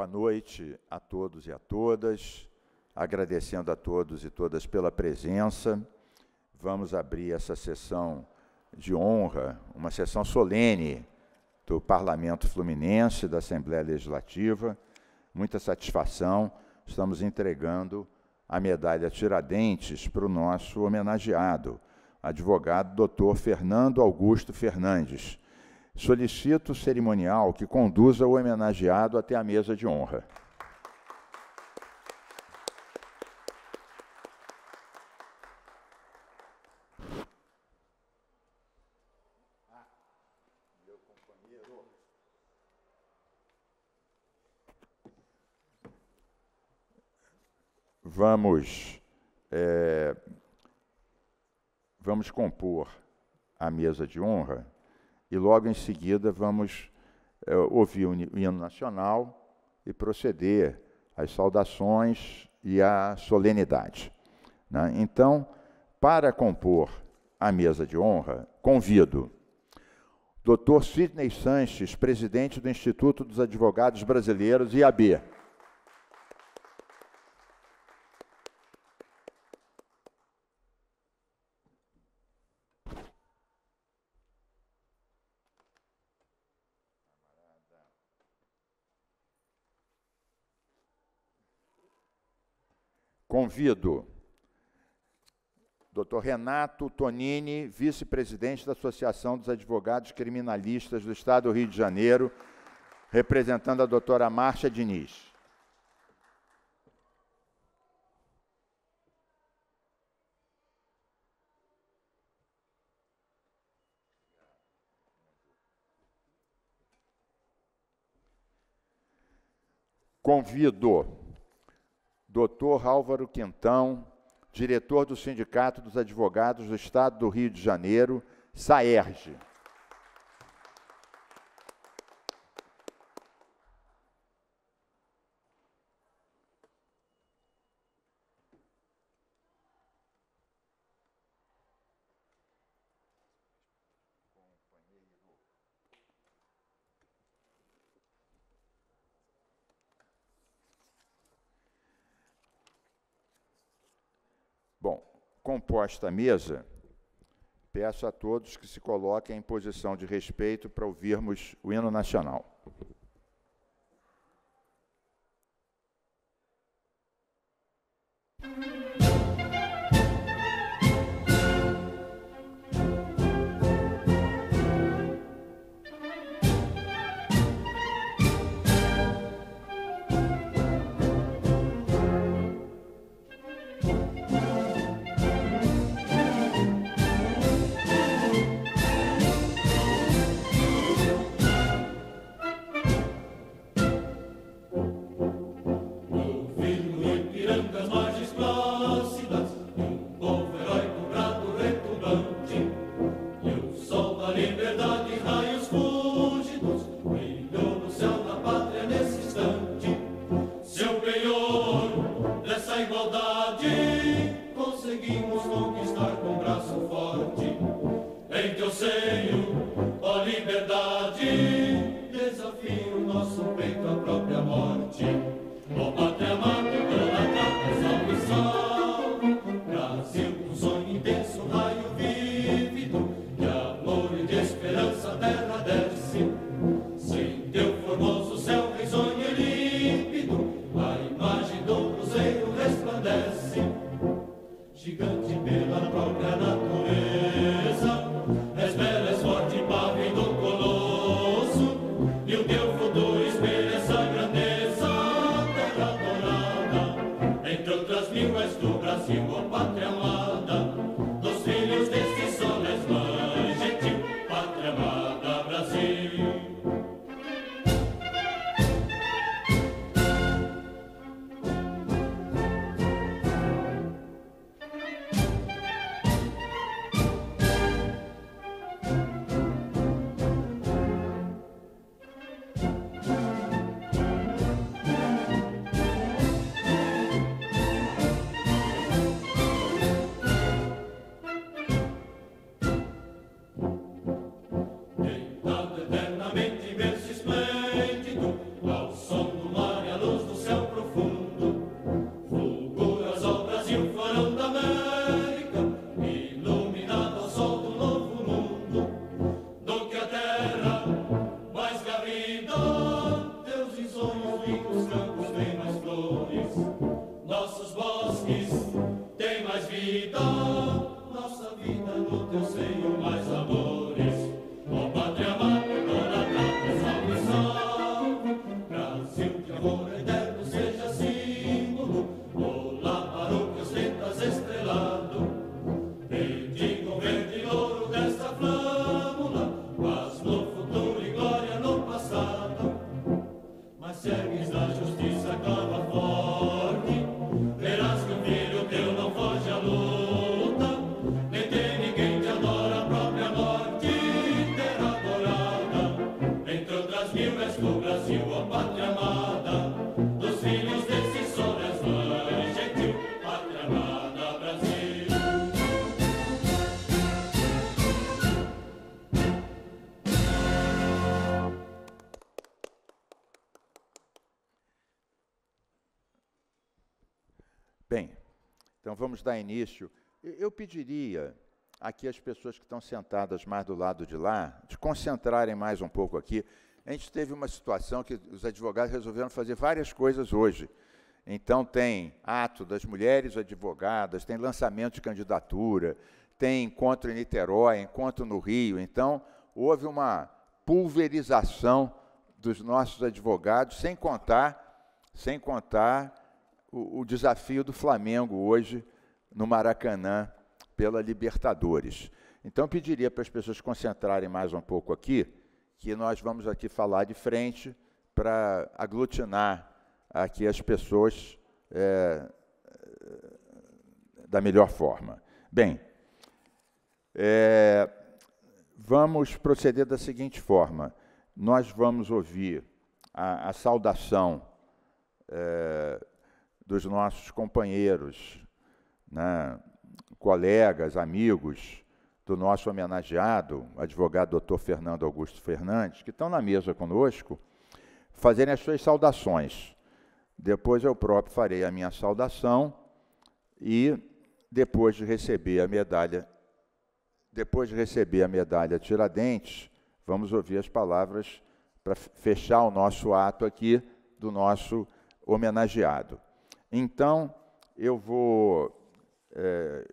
Boa noite a todos e a todas, agradecendo a todos e todas pela presença. Vamos abrir essa sessão de honra, uma sessão solene do Parlamento Fluminense, da Assembleia Legislativa. Muita satisfação, estamos entregando a medalha Tiradentes para o nosso homenageado, advogado Dr. Fernando Augusto Fernandes, Solicito o cerimonial que conduza o homenageado até a mesa de honra. vamos é, vamos compor a mesa de honra e logo em seguida vamos é, ouvir o hino nacional e proceder às saudações e à solenidade. Né? Então, para compor a mesa de honra, convido Dr. Sidney Sanches, presidente do Instituto dos Advogados Brasileiros, IAB. Convido Dr. Renato Tonini, vice-presidente da Associação dos Advogados Criminalistas do Estado do Rio de Janeiro, representando a doutora Márcia Diniz. Convido Dr. Álvaro Quintão, diretor do Sindicato dos Advogados do Estado do Rio de Janeiro, Saerge. composta a mesa, peço a todos que se coloquem em posição de respeito para ouvirmos o hino nacional. Bem, então vamos dar início. Eu pediria aqui as pessoas que estão sentadas mais do lado de lá, de concentrarem mais um pouco aqui. A gente teve uma situação que os advogados resolveram fazer várias coisas hoje. Então tem ato das mulheres advogadas, tem lançamento de candidatura, tem encontro em Niterói, encontro no Rio. Então houve uma pulverização dos nossos advogados, sem contar, sem contar o, o desafio do Flamengo hoje no Maracanã pela Libertadores. Então, eu pediria para as pessoas concentrarem mais um pouco aqui, que nós vamos aqui falar de frente para aglutinar aqui as pessoas é, da melhor forma. Bem, é, vamos proceder da seguinte forma: nós vamos ouvir a, a saudação é, dos nossos companheiros, né, colegas, amigos do nosso homenageado, advogado doutor Fernando Augusto Fernandes, que estão na mesa conosco, fazerem as suas saudações. Depois eu próprio farei a minha saudação e depois de receber a medalha, depois de receber a medalha Tiradentes, vamos ouvir as palavras para fechar o nosso ato aqui do nosso homenageado. Então, eu vou é,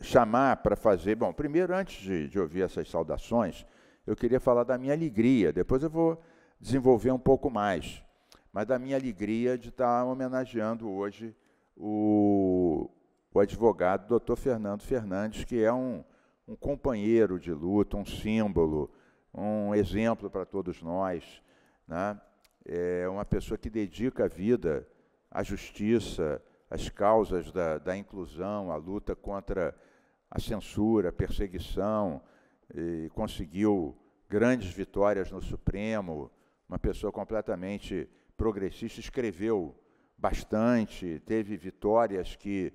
chamar para fazer. Bom, primeiro, antes de, de ouvir essas saudações, eu queria falar da minha alegria. Depois eu vou desenvolver um pouco mais, mas da minha alegria de estar tá homenageando hoje o, o advogado doutor Fernando Fernandes, que é um, um companheiro de luta, um símbolo, um exemplo para todos nós. Né? É uma pessoa que dedica a vida a justiça, as causas da, da inclusão, a luta contra a censura, a perseguição, conseguiu grandes vitórias no Supremo, uma pessoa completamente progressista, escreveu bastante, teve vitórias que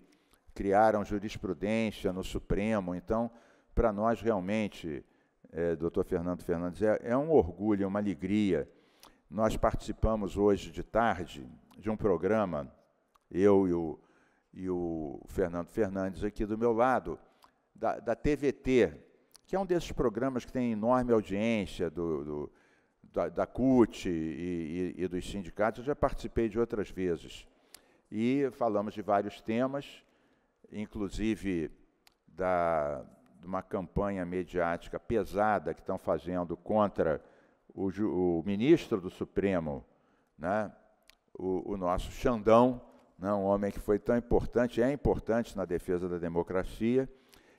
criaram jurisprudência no Supremo. Então, para nós, realmente, é, doutor Fernando Fernandes, é, é um orgulho, é uma alegria. Nós participamos hoje de tarde, de um programa, eu e o, e o Fernando Fernandes aqui do meu lado, da, da, TVT, que é um desses programas que tem enorme audiência do, do da, da, CUT e, e, e, dos sindicatos, eu já participei de outras vezes. E falamos de vários temas, inclusive da, de uma campanha mediática pesada que estão fazendo contra o, o ministro do Supremo, né, o, o nosso Xandão, né, um homem que foi tão importante, é importante na defesa da democracia.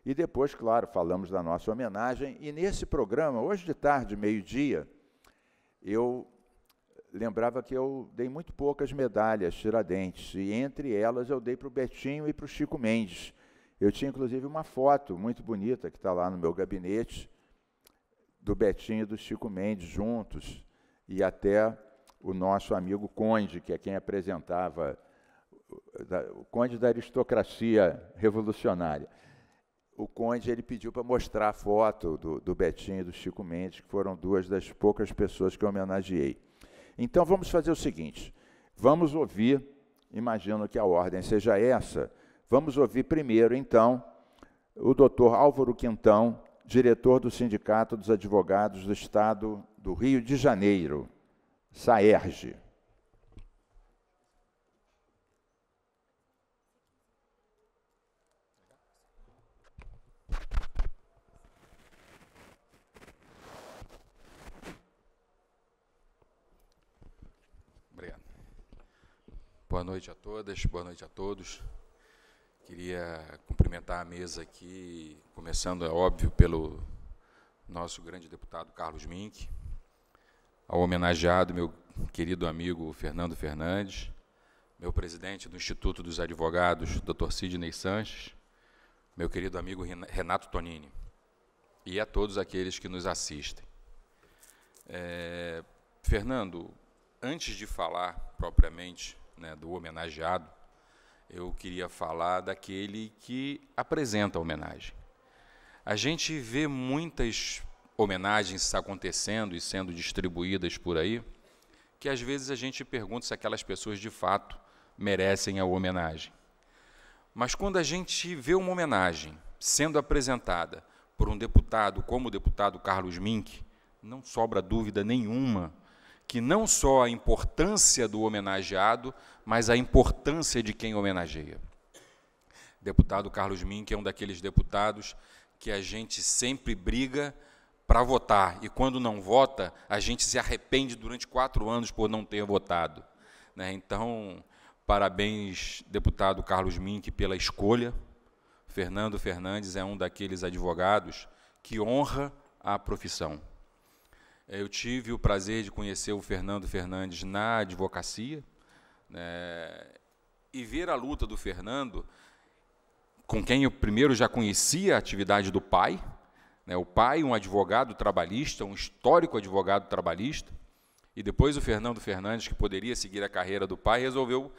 E depois, claro, falamos da nossa homenagem. E nesse programa, hoje de tarde, meio-dia, eu lembrava que eu dei muito poucas medalhas Tiradentes, e entre elas eu dei para o Betinho e para o Chico Mendes. Eu tinha inclusive uma foto muito bonita que está lá no meu gabinete, do Betinho e do Chico Mendes juntos, e até o nosso amigo Conde, que é quem apresentava o Conde da aristocracia revolucionária. O Conde ele pediu para mostrar a foto do, do Betinho e do Chico Mendes, que foram duas das poucas pessoas que eu homenageei. Então vamos fazer o seguinte: vamos ouvir, imagino que a ordem seja essa, vamos ouvir primeiro, então, o doutor Álvaro Quintão, diretor do Sindicato dos Advogados do Estado do Rio de Janeiro. Saerge. Obrigado. Boa noite a todas, boa noite a todos. Queria cumprimentar a mesa aqui, começando, é óbvio, pelo nosso grande deputado Carlos Mink, ao homenageado, meu querido amigo Fernando Fernandes, meu presidente do Instituto dos Advogados, Dr. Sidney Sanches, meu querido amigo Renato Tonini, e a todos aqueles que nos assistem. É, Fernando, antes de falar propriamente né, do homenageado, eu queria falar daquele que apresenta a homenagem. A gente vê muitas homenagens acontecendo e sendo distribuídas por aí, que às vezes a gente pergunta se aquelas pessoas de fato merecem a homenagem. Mas quando a gente vê uma homenagem sendo apresentada por um deputado como o deputado Carlos Mink, não sobra dúvida nenhuma que não só a importância do homenageado, mas a importância de quem homenageia. O deputado Carlos Mink é um daqueles deputados que a gente sempre briga para votar e quando não vota, a gente se arrepende durante quatro anos por não ter votado. Né? Então, parabéns, deputado Carlos Mink, pela escolha. Fernando Fernandes é um daqueles advogados que honra a profissão. É, eu tive o prazer de conhecer o Fernando Fernandes na advocacia né? e ver a luta do Fernando, com quem eu primeiro já conhecia a atividade do pai, né? O pai, um advogado trabalhista, um histórico advogado trabalhista, e depois o Fernando Fernandes, que poderia seguir a carreira do pai, resolveu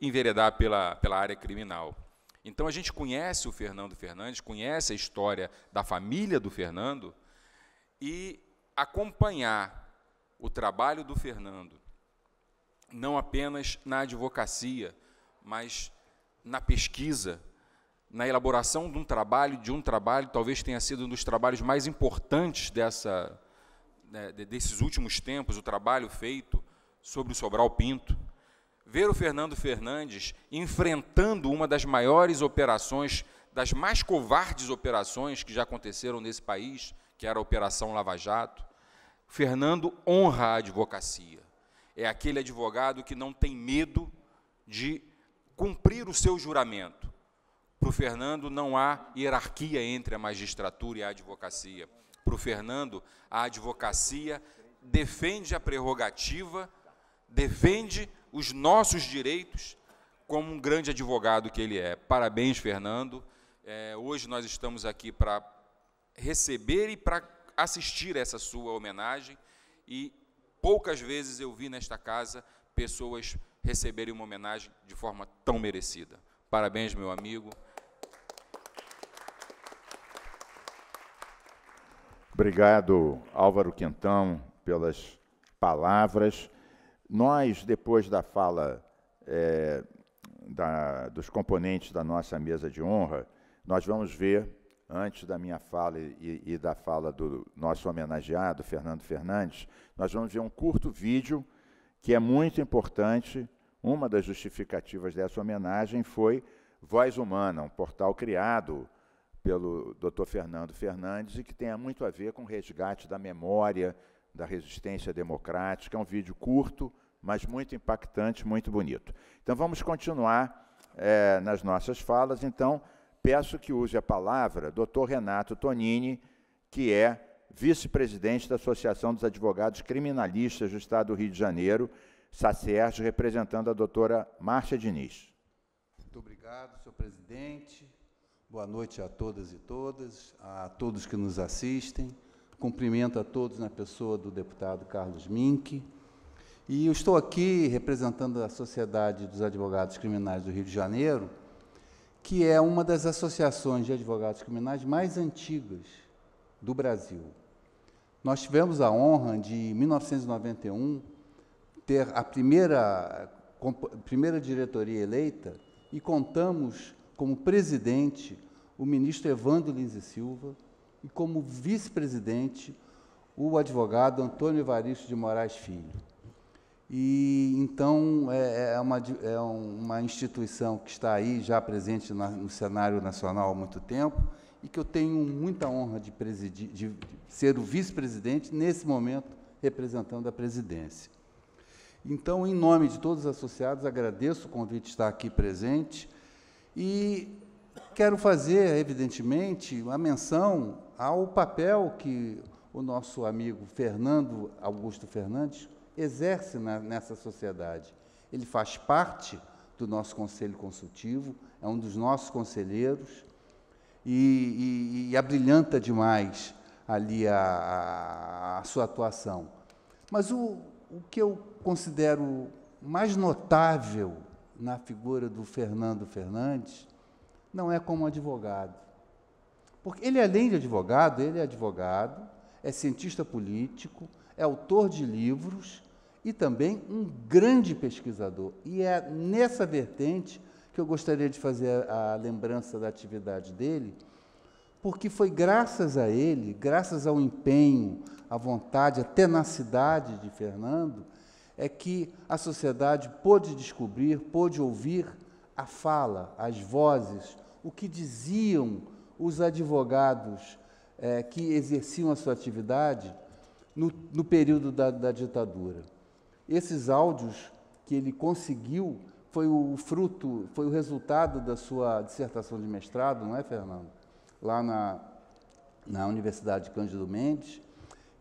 enveredar pela, pela área criminal. Então a gente conhece o Fernando Fernandes, conhece a história da família do Fernando e acompanhar o trabalho do Fernando, não apenas na advocacia, mas na pesquisa, na elaboração de um trabalho, de um trabalho, talvez tenha sido um dos trabalhos mais importantes dessa, né, desses últimos tempos, o trabalho feito sobre o Sobral Pinto. Ver o Fernando Fernandes enfrentando uma das maiores operações, das mais covardes operações que já aconteceram nesse país, que era a Operação Lava Jato. Fernando honra a advocacia. É aquele advogado que não tem medo de cumprir o seu juramento para o Fernando, não há hierarquia entre a magistratura e a advocacia. Para o Fernando, a advocacia defende a prerrogativa, defende os nossos direitos, como um grande advogado que ele é. Parabéns, Fernando. É, hoje nós estamos aqui para receber e para assistir essa sua homenagem. E poucas vezes eu vi nesta casa pessoas receberem uma homenagem de forma tão merecida. Parabéns, meu amigo. Obrigado, Álvaro Quintão, pelas palavras. Nós, depois da fala é, da, dos componentes da nossa mesa de honra, nós vamos ver, antes da minha fala e, e da fala do nosso homenageado, Fernando Fernandes, nós vamos ver um curto vídeo que é muito importante. Uma das justificativas dessa homenagem foi Voz Humana, um portal criado pelo Dr. Fernando Fernandes e que tenha muito a ver com o resgate da memória da resistência democrática. É um vídeo curto, mas muito impactante, muito bonito. Então vamos continuar é, nas nossas falas. Então peço que use a palavra Dr. Renato Tonini, que é vice-presidente da Associação dos Advogados Criminalistas do Estado do Rio de Janeiro, SACERJ, representando a doutora Márcia Diniz. Muito obrigado, senhor presidente. Boa noite a todas e todas, a todos que nos assistem. Cumprimento a todos na pessoa do deputado Carlos Mink. E eu estou aqui representando a Sociedade dos Advogados Criminais do Rio de Janeiro, que é uma das associações de advogados criminais mais antigas do Brasil. Nós tivemos a honra de, em 1991, ter a primeira, a primeira diretoria eleita e contamos como presidente, o ministro Evandro Lins e Silva, e como vice-presidente, o advogado Antônio Evaristo de Moraes Filho. E então é, é, uma, é uma instituição que está aí já presente na, no cenário nacional há muito tempo e que eu tenho muita honra de, presidir, de ser o vice-presidente nesse momento representando a presidência. Então, em nome de todos os associados, agradeço o convite de estar aqui presente e quero fazer, evidentemente, a menção ao papel que o nosso amigo Fernando Augusto Fernandes exerce na, nessa sociedade. Ele faz parte do nosso conselho consultivo, é um dos nossos conselheiros e, e, e abrilhanta demais ali a, a sua atuação. Mas o, o que eu considero mais notável na figura do Fernando Fernandes não é como advogado. Porque ele, além de advogado, ele é advogado, é cientista político, é autor de livros e também um grande pesquisador. E é nessa vertente que eu gostaria de fazer a, a lembrança da atividade dele, porque foi graças a ele, graças ao empenho, à vontade, à tenacidade de Fernando, é que a sociedade pôde descobrir, pôde ouvir a fala, as vozes, o que diziam os advogados é, que exerciam a sua atividade no, no período da, da, ditadura. Esses áudios que ele conseguiu foi o fruto, foi o resultado da sua dissertação de mestrado, não é, Fernando? Lá na, na Universidade Cândido Mendes.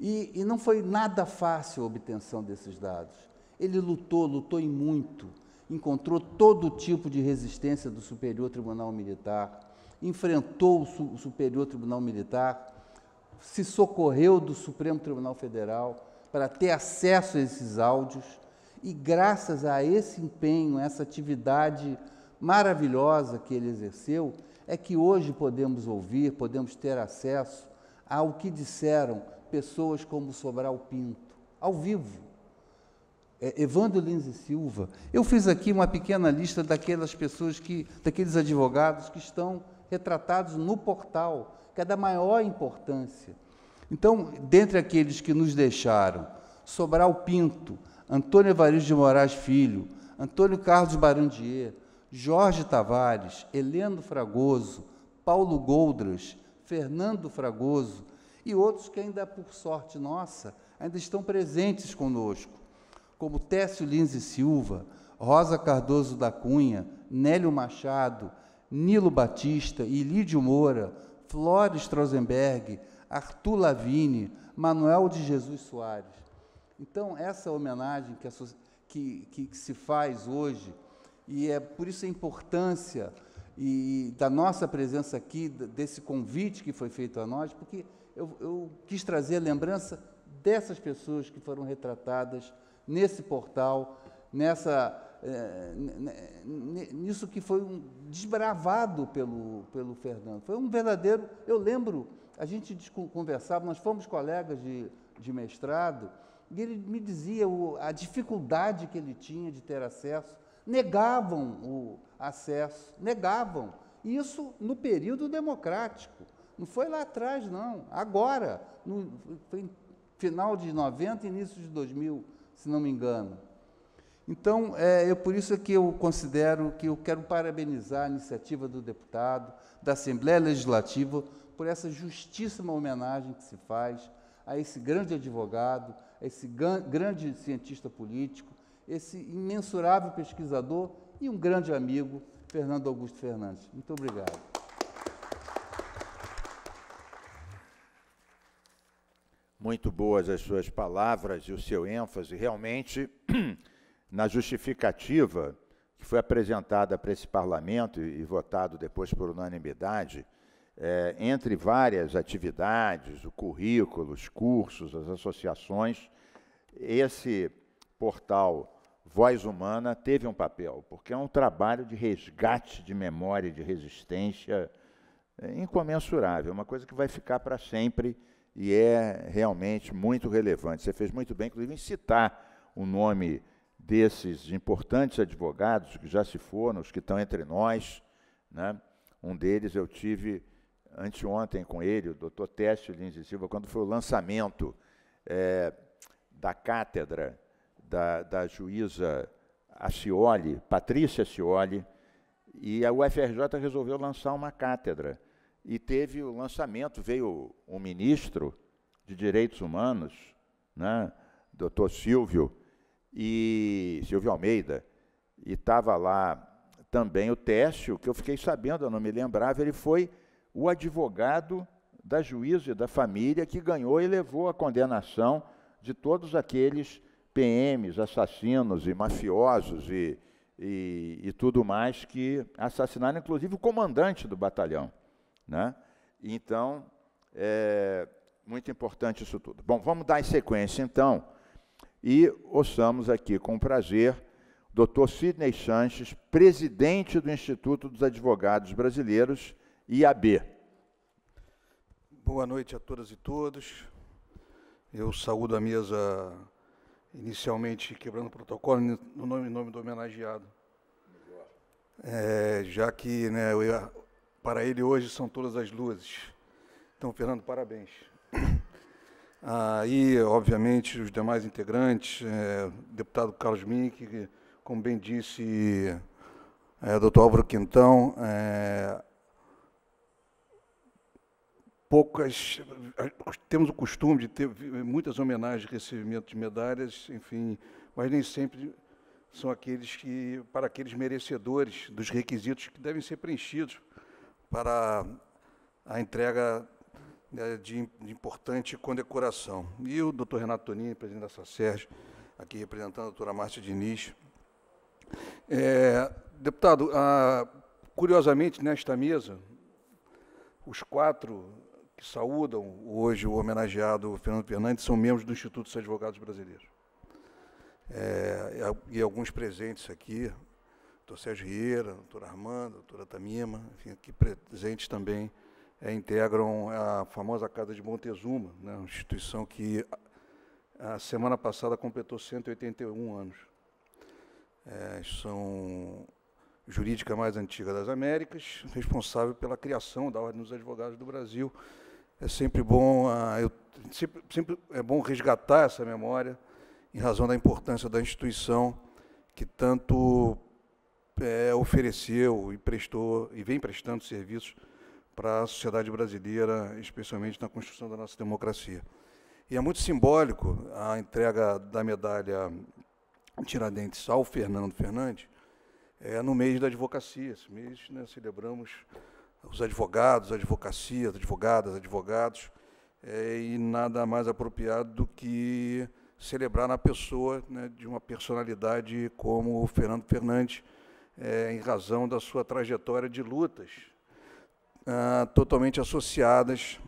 E, e não foi nada fácil a obtenção desses dados. Ele lutou, lutou e muito, encontrou todo tipo de resistência do Superior Tribunal Militar, enfrentou o Superior Tribunal Militar, se socorreu do Supremo Tribunal Federal para ter acesso a esses áudios e graças a esse empenho, a essa atividade maravilhosa que ele exerceu, é que hoje podemos ouvir, podemos ter acesso ao que disseram pessoas como Sobral Pinto, ao vivo é, Evandro Lins e Silva. Eu fiz aqui uma pequena lista daquelas pessoas que, daqueles advogados que estão retratados no portal, que é da maior importância. Então, dentre aqueles que nos deixaram, Sobral Pinto, Antônio Evaristo de Moraes Filho, Antônio Carlos Barandier, Jorge Tavares, Heleno Fragoso, Paulo Goldras, Fernando Fragoso e outros que ainda, por sorte nossa, ainda estão presentes conosco como Técio Lins e Silva, Rosa Cardoso da Cunha, Nélio Machado, Nilo Batista, Ilídio Moura, Flores Trausenberg, Arthur Lavigne, Manuel de Jesus Soares. Então, essa homenagem que, a, que, que, que se faz hoje, e é por isso a importância e da nossa presença aqui, desse convite que foi feito a nós, porque eu, eu quis trazer a lembrança dessas pessoas que foram retratadas nesse portal, nessa, é, né, né, nisso que foi um desbravado pelo, pelo Fernando. Foi um verdadeiro. Eu lembro, a gente conversava, nós fomos colegas de, de mestrado, e ele me dizia o, a dificuldade que ele tinha de ter acesso. Negavam o acesso, negavam. e Isso no período democrático. Não foi lá atrás, não. Agora, no, final de 90, início de 2000 se não me engano. Então, é, eu, por isso é que eu considero que eu quero parabenizar a iniciativa do deputado, da Assembleia Legislativa, por essa justíssima homenagem que se faz a esse grande advogado, a esse grande cientista político, esse imensurável pesquisador e um grande amigo, Fernando Augusto Fernandes. Muito obrigado. muito boas as suas palavras e o seu ênfase. Realmente, na justificativa que foi apresentada para esse parlamento e, votado depois por unanimidade, é, entre várias atividades, o currículo, os cursos, as associações, esse portal Voz Humana teve um papel, porque é um trabalho de resgate de memória e de resistência é, incomensurável, é uma coisa que vai ficar para sempre e é realmente muito relevante. Você fez muito bem, inclusive, em citar o nome desses importantes advogados que já se foram, os que estão entre nós. Né? Um deles eu tive anteontem com ele, o doutor Teste Lins e Silva, quando foi o lançamento é, da cátedra da, da juíza Acioli, Patrícia Acioli, e a UFRJ resolveu lançar uma cátedra e teve o lançamento, veio um ministro de Direitos Humanos, né, doutor Silvio, e Silvio Almeida, e estava lá também o Técio, que eu fiquei sabendo, eu não me lembrava, ele foi o advogado da juíza e da família que ganhou e levou a condenação de todos aqueles PMs, assassinos e mafiosos e, e, e tudo mais que assassinaram, inclusive, o comandante do batalhão. Né? Então, é muito importante isso tudo. Bom, vamos dar em sequência então, e ouçamos aqui com prazer o Dr. Sidney Sanches, presidente do Instituto dos Advogados Brasileiros, IAB. Boa noite a todas e todos. Eu saúdo a mesa inicialmente quebrando o protocolo no nome, em nome do homenageado. É, já que né, eu ia para ele hoje são todas as luzes. Então, Fernando, parabéns. Aí, ah, obviamente, os demais integrantes, é, deputado Carlos Mink, como bem disse é, doutor Álvaro Quintão, é, poucas. Temos o costume de ter muitas homenagens, recebimento de medalhas, enfim, mas nem sempre são aqueles que, para aqueles merecedores dos requisitos que devem ser preenchidos para a entrega né, de, de importante condecoração. E o doutor Renato Tonini, presidente da SACERJ, aqui representando a doutora Márcia Diniz. É, deputado, a, ah, curiosamente, nesta mesa, os quatro que saúdam hoje o homenageado Fernando Fernandes são membros do Instituto dos Advogados Brasileiros. É, e alguns presentes aqui, doutor Sérgio Rieira, Doutora Armando, doutora Tamima, enfim, aqui presentes também, é, integram a famosa Casa de Montezuma, né, uma instituição que a, semana passada completou 181 anos. É, instituição jurídica mais antiga das Américas, responsável pela criação da Ordem dos Advogados do Brasil. É sempre bom, eu, sempre, sempre é bom resgatar essa memória, em razão da importância da instituição que tanto é, ofereceu e prestou e vem prestando serviços para a sociedade brasileira, especialmente na construção da nossa democracia. E é muito simbólico a entrega da medalha Tiradentes ao Fernando Fernandes é, no mês da advocacia. Esse mês né, celebramos os advogados, advocacias, advogadas, advogados, é, e nada mais apropriado do que celebrar na pessoa né, de uma personalidade como o Fernando Fernandes, é, em razão da sua trajetória de lutas, ah, totalmente associadas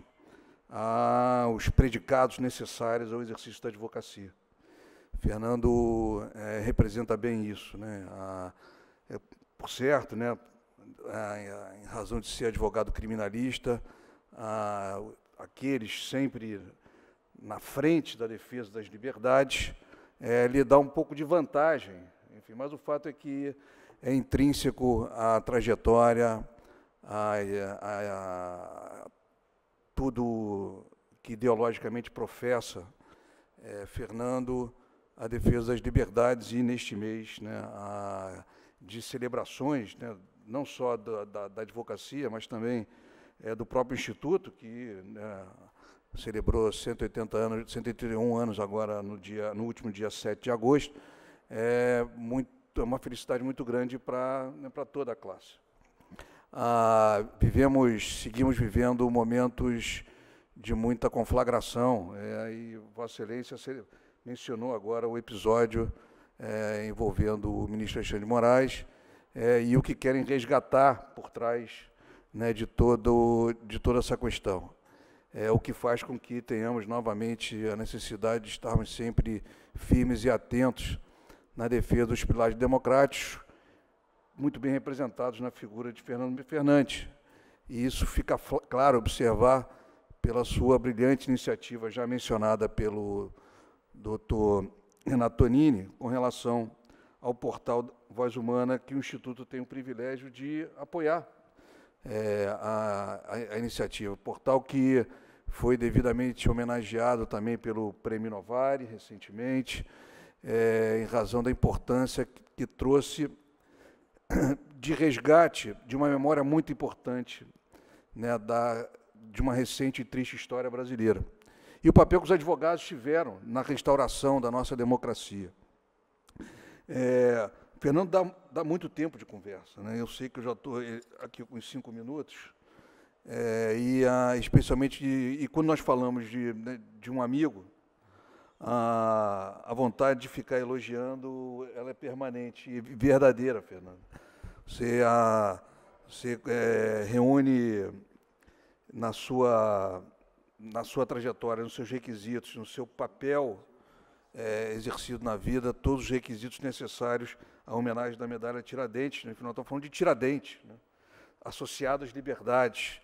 aos predicados necessários ao exercício da advocacia. Fernando é, representa bem isso, né? A, é, por certo, né? A, a, em razão de ser advogado criminalista, aqueles sempre na frente da defesa das liberdades, é, lhe dá um pouco de vantagem. Enfim, mas o fato é que é intrínseco à trajetória, a, a, a tudo que ideologicamente professa é, Fernando a defesa das liberdades e neste mês né, a, de celebrações, né, não só da, da, da, advocacia, mas também é, do próprio Instituto, que né, celebrou 180 anos, 131 anos agora no, dia, no último dia 7 de agosto, é muito é uma felicidade muito grande para né, toda a classe. Ah, vivemos, seguimos vivendo momentos de muita conflagração. É, e Vossa Excelência mencionou agora o episódio é, envolvendo o ministro Alexandre de Moraes é, e o que querem resgatar por trás né, de, todo, de toda essa questão. É o que faz com que tenhamos novamente a necessidade de estarmos sempre firmes e atentos na defesa dos pilares democráticos, muito bem representados na figura de Fernando Fernandes. E isso fica claro observar pela sua brilhante iniciativa já mencionada pelo doutor Renato Tonini com relação ao portal Voz Humana, que o Instituto tem o privilégio de apoiar é, a, a, iniciativa. Portal que foi devidamente homenageado também pelo Prêmio Novare recentemente, é, em razão da importância que, que trouxe de resgate de uma memória muito importante né, da, de uma recente e triste história brasileira. E o papel que os advogados tiveram na restauração da nossa democracia. É, Fernando dá, dá, muito tempo de conversa. Né? Eu sei que eu já estou eh, aqui com cinco minutos. É, e a, ah, especialmente, e, e, quando nós falamos de, né, de um amigo, a, a vontade de ficar elogiando, ela é permanente e verdadeira, Fernando. Você, a, você é, reúne na sua, na sua trajetória, nos seus requisitos, no seu papel é, exercido na vida, todos os requisitos necessários à homenagem da medalha Tiradentes. No né? final, estamos falando de Tiradentes, né? às liberdades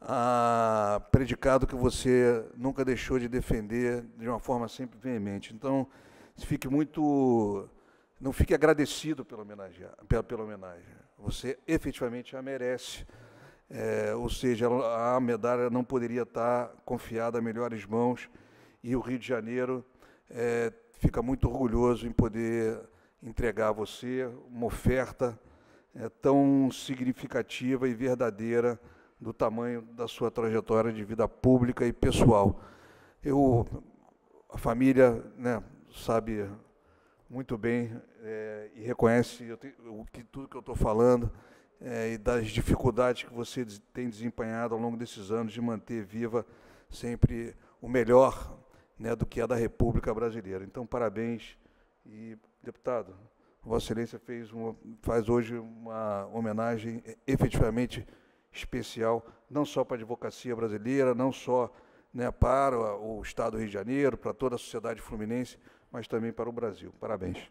a predicado que você nunca deixou de defender de uma forma sempre veemente. Então, fique muito. Não fique agradecido pela homenagem. Pela, pela homenagem. Você efetivamente a merece. É, ou seja, a medalha não poderia estar confiada a melhores mãos e o Rio de Janeiro é, fica muito orgulhoso em poder entregar a você uma oferta é, tão significativa e verdadeira do tamanho da sua trajetória de vida pública e pessoal. Eu, a família né, sabe muito bem é, e reconhece o que, tudo que eu estou falando é, e das dificuldades que você tem desempenhado ao longo desses anos de manter viva sempre o melhor né, do que é da República Brasileira. Então, parabéns. E, deputado, Vossa Excelência fez uma, faz hoje uma homenagem efetivamente especial, não só para a advocacia brasileira, não só né, para o Estado do Rio de Janeiro, para toda a sociedade fluminense, mas também para o Brasil. Parabéns.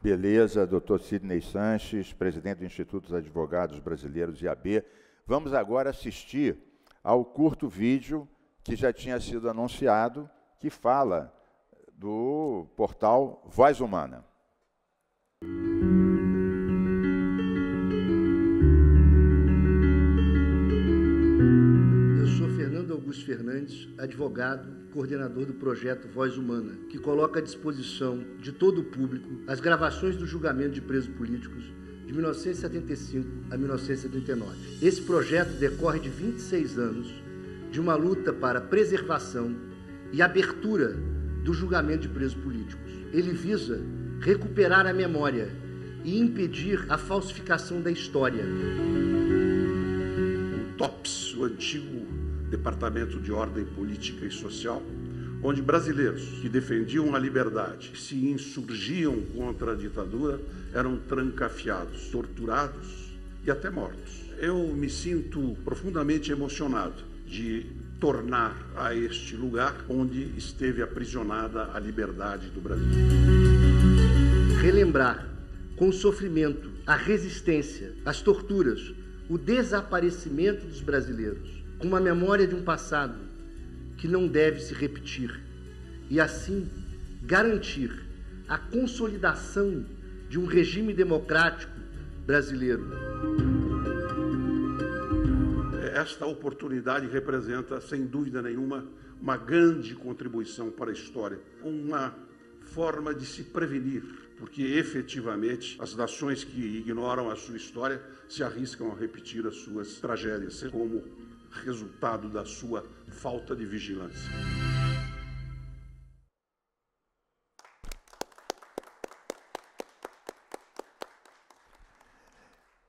Beleza, doutor Sidney Sanches, presidente do Instituto dos Advogados Brasileiros IAB. Vamos agora assistir ao curto vídeo que já tinha sido anunciado, que fala do portal Voz Humana. Augusto Fernandes, advogado, coordenador do projeto Voz Humana, que coloca à disposição de todo o público as gravações do julgamento de presos políticos de 1975 a 1979. Esse projeto decorre de 26 anos de uma luta para preservação e abertura do julgamento de presos políticos. Ele visa recuperar a memória e impedir a falsificação da história. O TOPS, o antigo Departamento de Ordem Política e Social, onde brasileiros que defendiam a liberdade, se insurgiam contra a ditadura, eram trancafiados, torturados e até mortos. Eu me sinto profundamente emocionado de tornar a este lugar onde esteve aprisionada a liberdade do Brasil. Relembrar com sofrimento, a resistência, as torturas, o desaparecimento dos brasileiros com uma memória de um passado que não deve se repetir e assim garantir a consolidação de um regime democrático brasileiro. Esta oportunidade representa, sem dúvida nenhuma, uma grande contribuição para a história, uma forma de se prevenir, porque efetivamente as nações que ignoram a sua história se arriscam a repetir as suas tragédias, como resultado da sua falta de vigilância.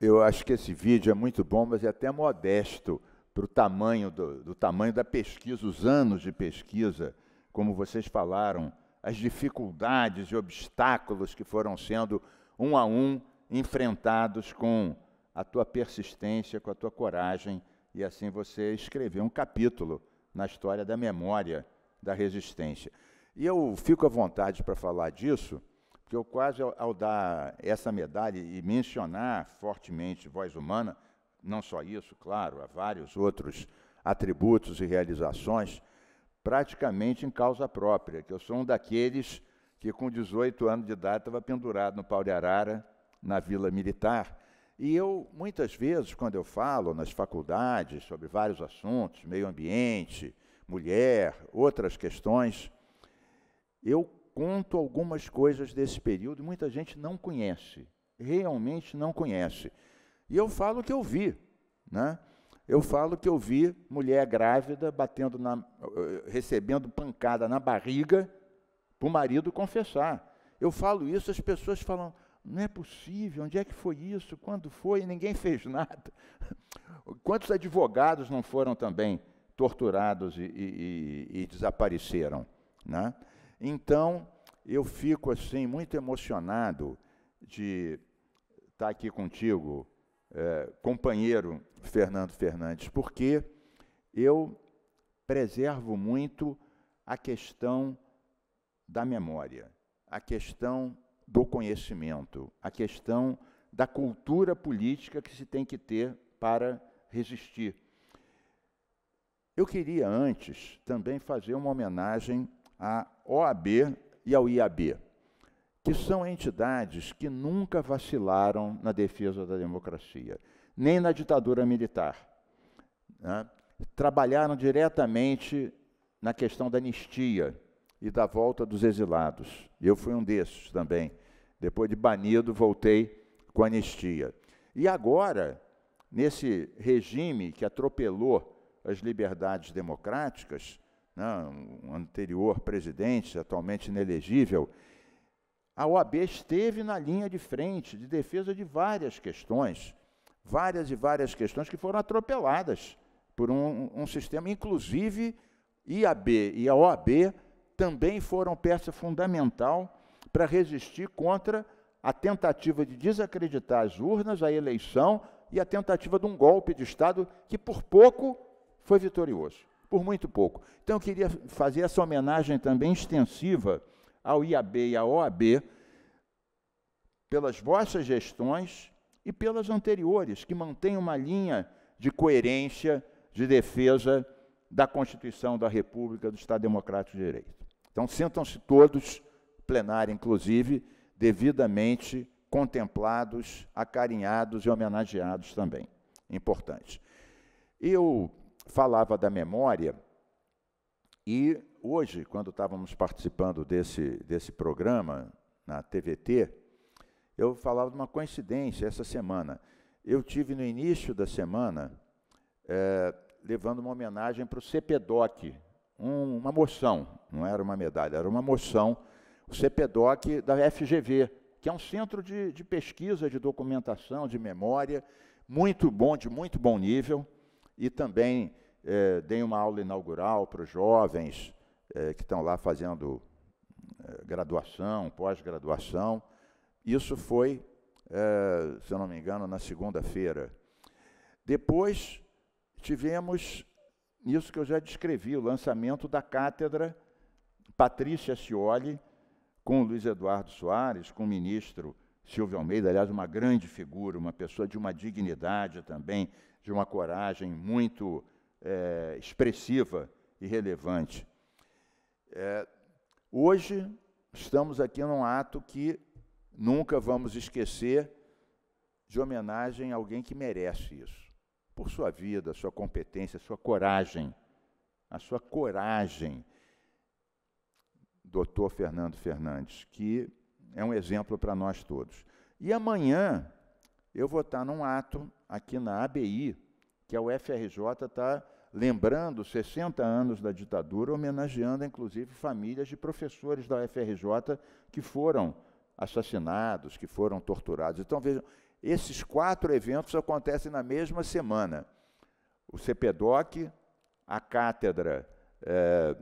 Eu acho que esse vídeo é muito bom, mas é até modesto para o tamanho do, do, tamanho da pesquisa, os anos de pesquisa, como vocês falaram, as dificuldades e obstáculos que foram sendo um a um enfrentados com a tua persistência, com a tua coragem e assim você escrever um capítulo na história da memória da resistência. E eu fico à vontade para falar disso, porque eu quase ao, ao dar essa medalha e mencionar fortemente voz humana, não só isso, claro, há vários outros atributos e realizações, praticamente em causa própria, que eu sou um daqueles que com 18 anos de idade estava pendurado no pau de arara, na Vila Militar, e eu, muitas vezes, quando eu falo nas faculdades sobre vários assuntos, meio ambiente, mulher, outras questões, eu conto algumas coisas desse período e muita gente não conhece, realmente não conhece. E eu falo o que eu vi, né? Eu falo que eu vi mulher grávida batendo na, recebendo pancada na barriga para o marido confessar. Eu falo isso, as pessoas falam: não é possível, onde é que foi isso? Quando foi? Ninguém fez nada. Quantos advogados não foram também torturados e, e, e desapareceram? Né? Então, eu fico assim, muito emocionado de estar tá aqui contigo, é, companheiro Fernando Fernandes, porque eu preservo muito a questão da memória, a questão do conhecimento, a questão da cultura política que se tem que ter para resistir. Eu queria antes também fazer uma homenagem à OAB e ao IAB, que são entidades que nunca vacilaram na defesa da democracia, nem na ditadura militar. Né? Trabalharam diretamente na questão da anistia e da volta dos exilados. Eu fui um desses também. Depois de banido, voltei com anistia. E agora, nesse regime que atropelou as liberdades democráticas, né, um anterior presidente, atualmente inelegível, a OAB esteve na linha de frente de defesa de várias questões, várias e várias questões que foram atropeladas por um, um sistema, inclusive IAB e a OAB também foram peça fundamental para resistir contra a tentativa de desacreditar as urnas, a eleição e a tentativa de um golpe de Estado que por pouco foi vitorioso, por muito pouco. Então eu queria fazer essa homenagem também extensiva ao IAB e à OAB pelas vossas gestões e pelas anteriores, que mantêm uma linha de coerência, de defesa da Constituição da República, do Estado Democrático de Direito. Então, sintam-se todos, plenário inclusive, devidamente contemplados, acarinhados e homenageados também. Importante. Eu falava da memória e hoje, quando estávamos participando desse, desse programa na TVT, eu falava de uma coincidência essa semana. Eu tive no início da semana é, levando uma homenagem para o CPDOC, um, uma moção, não era uma medalha, era uma moção, o CPDOC da FGV, que é um centro de, de pesquisa, de documentação, de memória, muito bom, de muito bom nível, e também eh, dei uma aula inaugural para os jovens é, que estão lá fazendo é, graduação, pós-graduação. Isso foi, se eu não me engano, na segunda-feira. Depois tivemos isso que eu já descrevi, o lançamento da cátedra Patrícia Cioli, com o Luiz Eduardo Soares, com o ministro Silvio Almeida, aliás, uma grande figura, uma pessoa de uma dignidade também, de uma coragem muito é, expressiva e relevante. É, hoje, estamos aqui num ato que nunca vamos esquecer de homenagem a alguém que merece isso por sua vida, sua competência, sua coragem. A sua coragem, doutor Fernando Fernandes, que é um exemplo para nós todos. E amanhã eu vou estar num ato aqui na ABI, que a UFRJ está lembrando 60 anos da ditadura, homenageando inclusive famílias de professores da UFRJ que foram assassinados, que foram torturados. Então vejam, esses quatro eventos acontecem na mesma semana. O CPDOC, a cátedra é,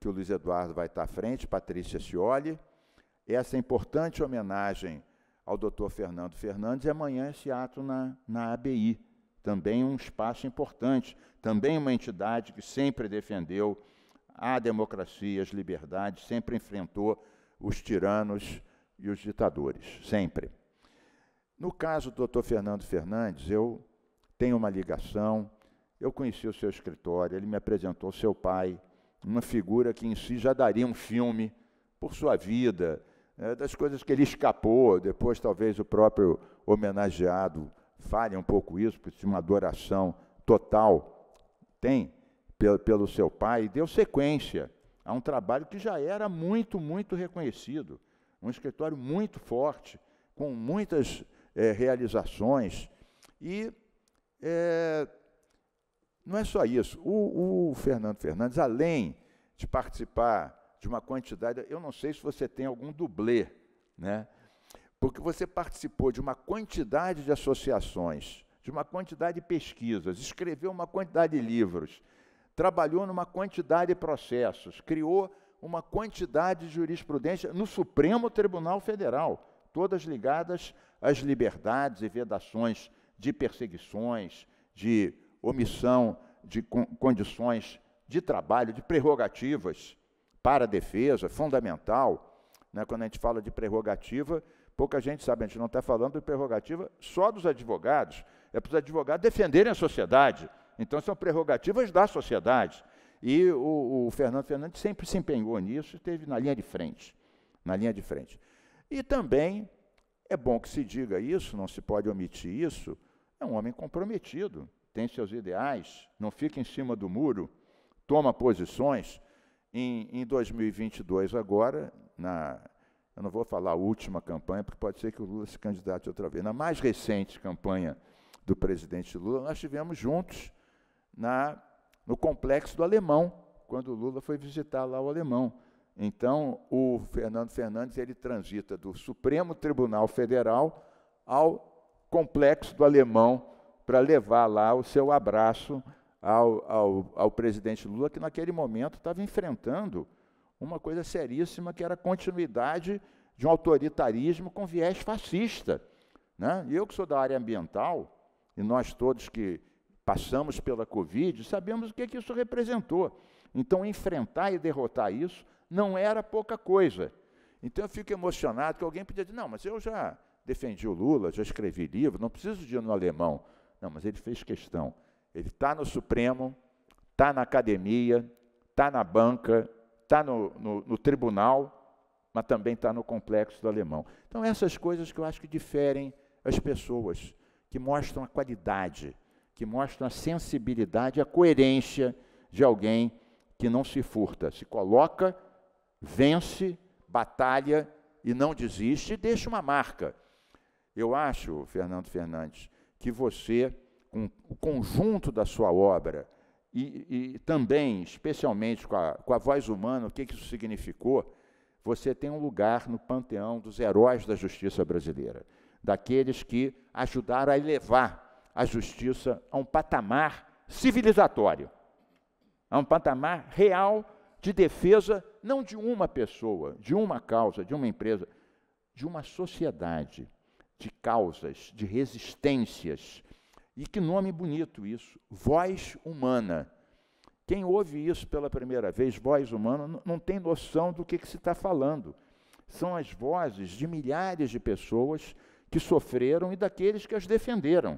que o Luiz Eduardo vai estar à frente, Patrícia Cioli, essa importante homenagem ao doutor Fernando Fernandes, e amanhã esse ato na, na ABI. Também um espaço importante, também uma entidade que sempre defendeu a democracia, as liberdades, sempre enfrentou os tiranos e os ditadores, sempre. No caso do Dr. Fernando Fernandes, eu tenho uma ligação, eu conheci o seu escritório, ele me apresentou seu pai, uma figura que em si já daria um filme por sua vida, é, das coisas que ele escapou, depois talvez o próprio homenageado fale um pouco isso, porque tinha uma adoração total, tem, pelo, pelo seu pai, deu sequência a um trabalho que já era muito, muito reconhecido, um escritório muito forte, com muitas é, realizações. E é, não é só isso. O, o, Fernando Fernandes, além de participar de uma quantidade, eu não sei se você tem algum dublê, né? porque você participou de uma quantidade de associações, de uma quantidade de pesquisas, escreveu uma quantidade de livros, trabalhou numa quantidade de processos, criou uma quantidade de jurisprudência no Supremo Tribunal Federal, todas ligadas as liberdades e vedações de perseguições, de omissão de condições de trabalho, de prerrogativas para a defesa, fundamental. Né? Quando a gente fala de prerrogativa, pouca gente sabe, a gente não está falando de prerrogativa só dos advogados, é para os advogados defenderem a sociedade. Então, são prerrogativas da sociedade. E o, o Fernando Fernandes sempre se empenhou nisso e esteve na linha de frente. Na linha de frente. E também é bom que se diga isso, não se pode omitir isso. É um homem comprometido, tem seus ideais, não fica em cima do muro, toma posições. Em, em 2022, agora, na, eu não vou falar a última campanha, porque pode ser que o Lula se candidate outra vez. Na mais recente campanha do presidente Lula, nós estivemos juntos na, no complexo do Alemão, quando o Lula foi visitar lá o Alemão. Então, o Fernando Fernandes ele transita do Supremo Tribunal Federal ao complexo do Alemão para levar lá o seu abraço ao, ao, ao presidente Lula, que naquele momento estava enfrentando uma coisa seríssima que era a continuidade de um autoritarismo com viés fascista. Né? Eu que sou da área ambiental, e nós todos que passamos pela Covid, sabemos o que, é que isso representou. Então, enfrentar e derrotar isso não era pouca coisa. Então eu fico emocionado que alguém podia dizer: não, mas eu já defendi o Lula, já escrevi livro, não preciso de ir no alemão. Não, mas ele fez questão. Ele está no Supremo, está na academia, está na banca, está no, no, no tribunal, mas também está no complexo do alemão. Então, essas coisas que eu acho que diferem as pessoas, que mostram a qualidade, que mostram a sensibilidade, a coerência de alguém que não se furta, se coloca vence, batalha e não desiste e deixa uma marca. Eu acho, Fernando Fernandes, que você, com o conjunto da sua obra, e, e também, especialmente com a, com a voz humana, o que, que isso significou, você tem um lugar no panteão dos heróis da justiça brasileira, daqueles que ajudaram a elevar a justiça a um patamar civilizatório, a um patamar real de defesa não de uma pessoa, de uma causa, de uma empresa, de uma sociedade, de causas, de resistências. E que nome bonito isso, voz humana. Quem ouve isso pela primeira vez, voz humana, não tem noção do que, que se está falando. São as vozes de milhares de pessoas que sofreram e daqueles que as defenderam.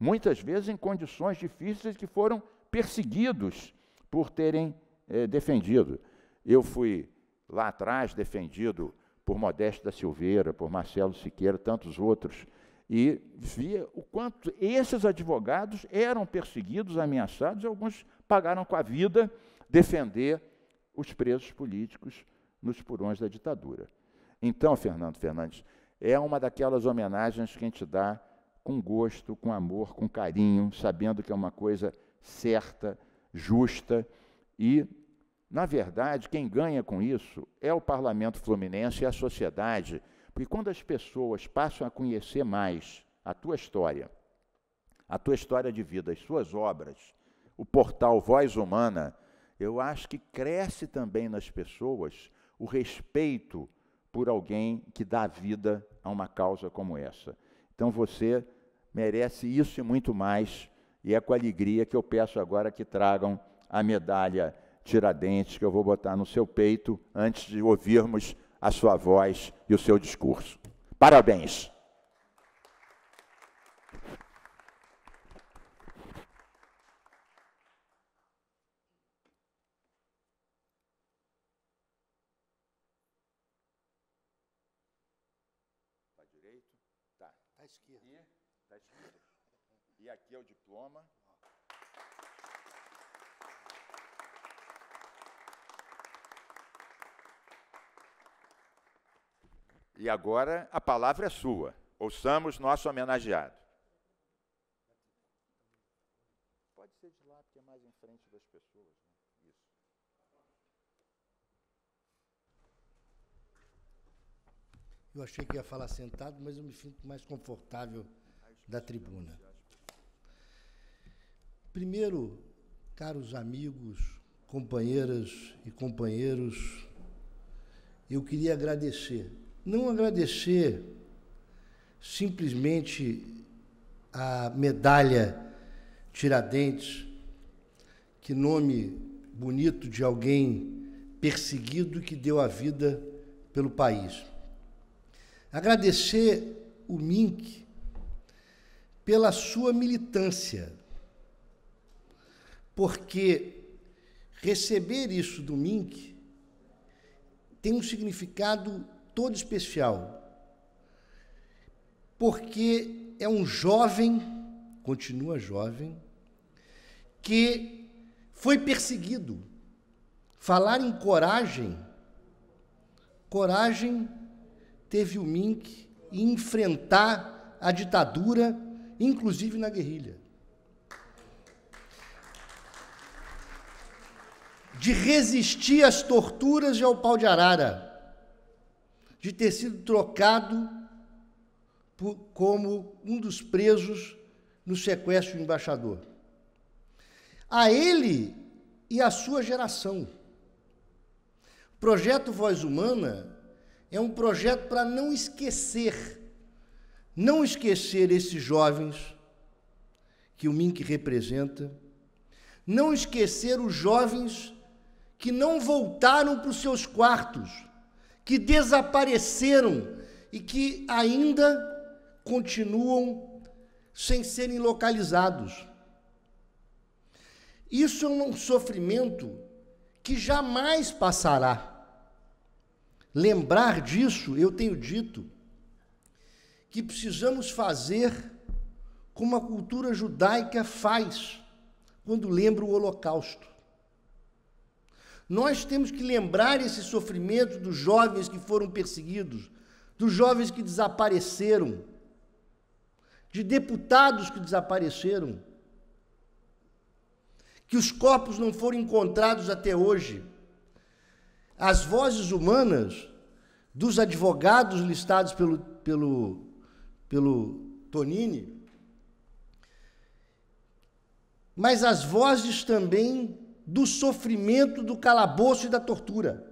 Muitas vezes em condições difíceis que foram perseguidos por terem é, defendido. Eu fui lá atrás defendido por Modesto da Silveira, por Marcelo Siqueira, tantos outros, e via o quanto esses advogados eram perseguidos, ameaçados, e alguns pagaram com a vida defender os presos políticos nos purões da ditadura. Então, Fernando Fernandes, é uma daquelas homenagens que a gente dá com gosto, com amor, com carinho, sabendo que é uma coisa certa, justa e na verdade, quem ganha com isso é o parlamento fluminense e a sociedade, porque quando as pessoas passam a conhecer mais a tua história, a tua história de vida, as suas obras, o portal Voz Humana, eu acho que cresce também nas pessoas o respeito por alguém que dá vida a uma causa como essa. Então você merece isso e muito mais, e é com alegria que eu peço agora que tragam a medalha Tiradentes que eu vou botar no seu peito antes de ouvirmos a sua voz e o seu discurso. Parabéns! Tá direito? Tá. Tá esquerda. E, tá E aqui é o diploma. E agora a palavra é sua. Ouçamos nosso homenageado. Pode ser de lá, porque é mais em frente das pessoas. Né? Isso. Eu achei que ia falar sentado, mas eu me sinto mais confortável da tribuna. Primeiro, caros amigos, companheiras e companheiros, eu queria agradecer não agradecer simplesmente a medalha Tiradentes, que nome bonito de alguém perseguido que deu a vida pelo país. Agradecer o Mink pela sua militância, porque receber isso do Mink tem um significado todo especial, porque é um jovem, continua jovem, que foi perseguido. Falar em coragem, coragem teve o Mink em enfrentar a ditadura, inclusive na guerrilha. De resistir às torturas e ao pau de arara de ter sido trocado por, como um dos presos no sequestro do embaixador. A ele e à sua geração. O projeto Voz Humana é um projeto para não esquecer, não esquecer esses jovens que o MINC representa, não esquecer os jovens que não voltaram para os seus quartos que desapareceram e que ainda continuam sem serem localizados. Isso é um sofrimento que jamais passará. Lembrar disso, eu tenho dito, que precisamos fazer como a cultura judaica faz quando lembra o Holocausto. Nós temos que lembrar esse sofrimento dos jovens que foram perseguidos, dos jovens que desapareceram, de deputados que desapareceram, que os corpos não foram encontrados até hoje. As vozes humanas dos advogados listados pelo, pelo, pelo Tonini, mas as vozes também do sofrimento, do calabouço e da tortura.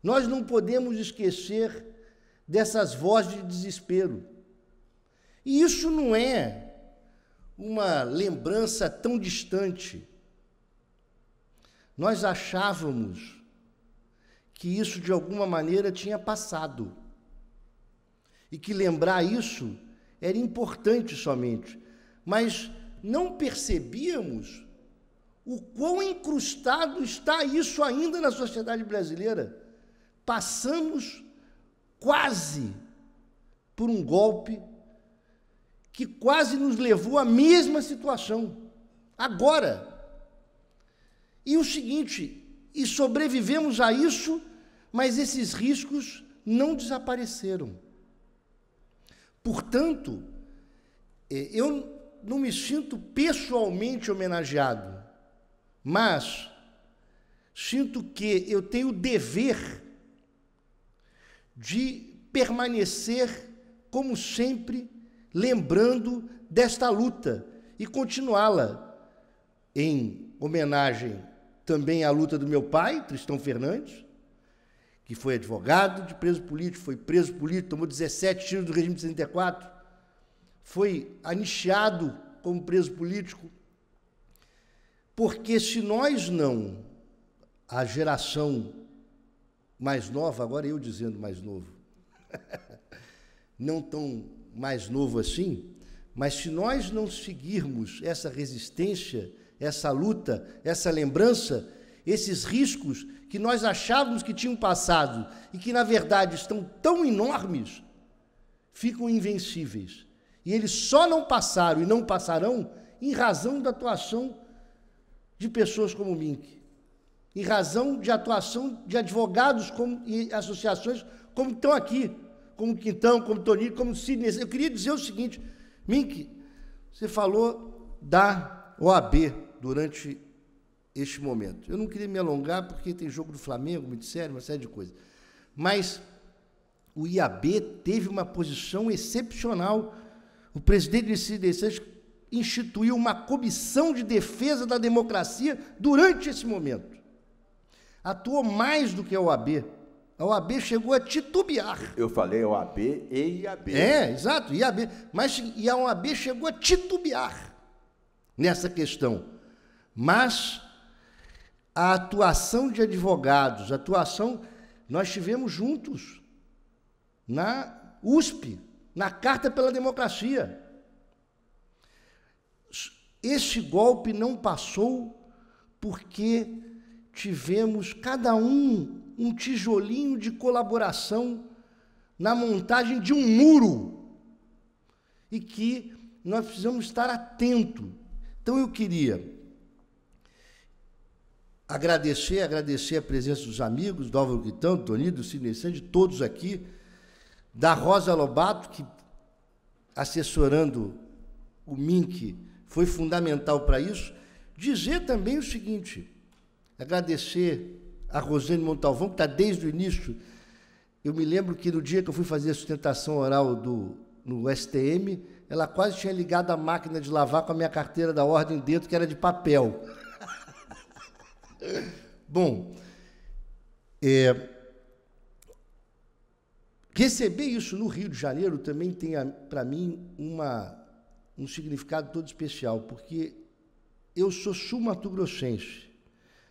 Nós não podemos esquecer dessas vozes de desespero. E isso não é uma lembrança tão distante. Nós achávamos que isso de alguma maneira tinha passado. E que lembrar isso era importante somente, mas não percebíamos o quão encrustado está isso ainda na sociedade brasileira. Passamos quase por um golpe que quase nos levou à mesma situação. Agora. E o seguinte, e sobrevivemos a isso, mas esses riscos não desapareceram. Portanto, eh, eu não me sinto pessoalmente homenageado mas sinto que eu tenho o dever de permanecer, como sempre, lembrando desta luta e continuá-la em homenagem também à luta do meu pai, Tristão Fernandes, que foi advogado de preso político, foi preso político, tomou 17 tiros do regime de 64, foi anicheado como preso político, porque se nós não, a geração mais nova, agora eu dizendo mais novo, não tão mais novo assim, mas se nós não seguirmos essa resistência, essa luta, essa lembrança, esses riscos que nós achávamos que tinham passado e que, na verdade, estão tão enormes, ficam invencíveis. E eles só não passaram e não passarão em razão da atuação de pessoas como o Mink, em razão de atuação de advogados como, e associações como estão aqui, como Quintão, como Toninho, como Sidney. Eu queria dizer o seguinte, Mink, você falou da OAB durante este momento. Eu não queria me alongar porque tem jogo do Flamengo, muito sério, uma série de coisas. Mas o IAB teve uma posição excepcional. O presidente Sidney, desse instituiu uma comissão de defesa da democracia durante esse momento. Atuou mais do que a OAB. A OAB chegou a titubear. Eu falei OAB e IAB. É, exato, IAB. Mas e a OAB chegou a titubear nessa questão. Mas a atuação de advogados, a atuação nós tivemos juntos na USP, na Carta pela Democracia. Esse golpe não passou porque tivemos cada um um tijolinho de colaboração na montagem de um muro e que nós precisamos estar atento. Então eu queria agradecer, agradecer a presença dos amigos, do Álvaro Guitão, do Toninho, do Sidney de todos aqui, da Rosa Lobato, que assessorando o Mink foi fundamental para isso. Dizer também o seguinte: agradecer a Rosane Montalvão, que está desde o início. Eu me lembro que no dia que eu fui fazer a sustentação oral do, no STM, ela quase tinha ligado a máquina de lavar com a minha carteira da ordem dentro, que era de papel. Bom, é, receber isso no Rio de Janeiro também tem, para mim, uma um significado todo especial, porque eu sou sul-mato-grossense.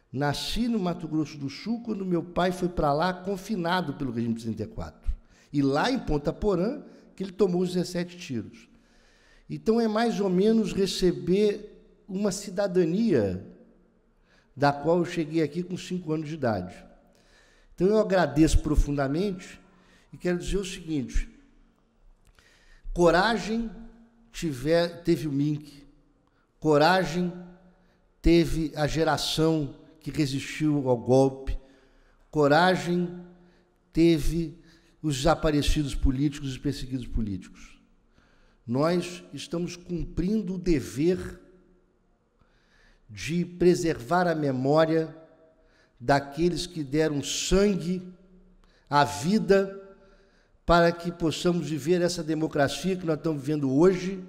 Nasci no Mato Grosso do Sul quando meu pai foi para lá confinado pelo regime de 34. E lá em Ponta Porã, que ele tomou os 17 tiros. Então é mais ou menos receber uma cidadania da qual eu cheguei aqui com 5 anos de idade. Então eu agradeço profundamente e quero dizer o seguinte: coragem tiver, teve o Mink, coragem teve a geração que resistiu ao golpe, coragem teve os desaparecidos políticos e perseguidos políticos. Nós estamos cumprindo o dever de preservar a memória daqueles que deram sangue, a vida para que possamos viver essa democracia que nós estamos vivendo hoje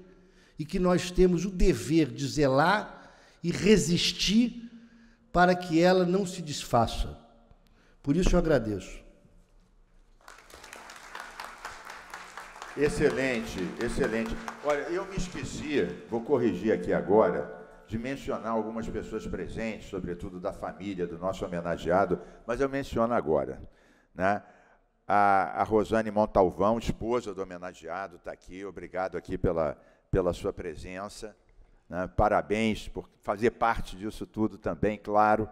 e que nós temos o dever de zelar e resistir para que ela não se desfaça. Por isso eu agradeço. Excelente, excelente. Olha, eu me esquecia, vou corrigir aqui agora, de mencionar algumas pessoas presentes, sobretudo da família do nosso homenageado, mas eu menciono agora. Né? a, a Rosane Montalvão, esposa do homenageado, está aqui. Obrigado aqui pela, pela sua presença. Né? Parabéns por fazer parte disso tudo também, claro.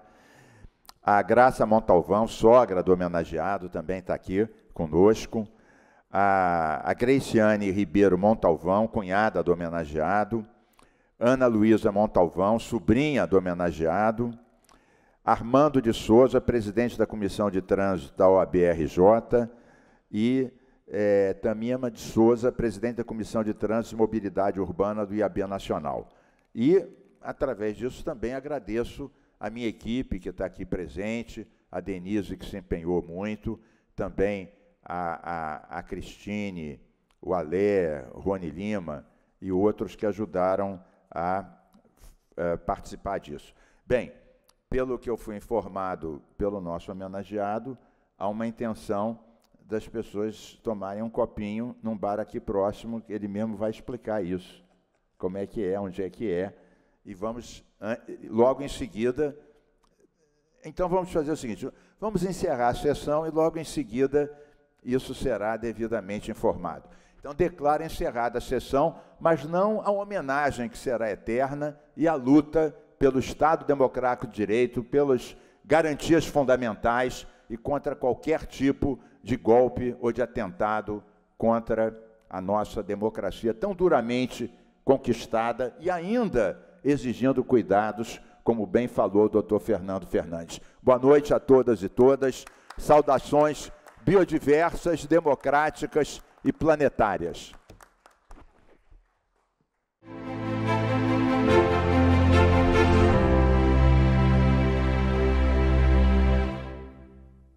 A Graça Montalvão, sogra do homenageado, também está aqui conosco. A, a Graciane Ribeiro Montalvão, cunhada do homenageado. Ana Luísa Montalvão, sobrinha do homenageado. Armando de Souza, presidente da Comissão de Trânsito da OABRJ, e é, Tamima de Souza, presidente da Comissão de Trânsito e Mobilidade Urbana do IAB Nacional. E, através disso, também agradeço a minha equipe que está aqui presente, a Denise, que se empenhou muito, também a, a, a Cristine, o Alé, o Rony Lima e outros que ajudaram a, a eh, participar disso. Bem, pelo que eu fui informado pelo nosso homenageado, há uma intenção das pessoas tomarem um copinho num bar aqui próximo, ele mesmo vai explicar isso, como é que é, onde é que é, e vamos logo em seguida. Então vamos fazer o seguinte, vamos encerrar a sessão e logo em seguida isso será devidamente informado. Então declaro encerrada a sessão, mas não a homenagem que será eterna e a luta pelo Estado Democrático de Direito, pelas garantias fundamentais e contra qualquer tipo de golpe ou de atentado contra a nossa democracia tão duramente conquistada e ainda exigindo cuidados, como bem falou o doutor Fernando Fernandes. Boa noite a todas e todas. Saudações biodiversas, democráticas e planetárias.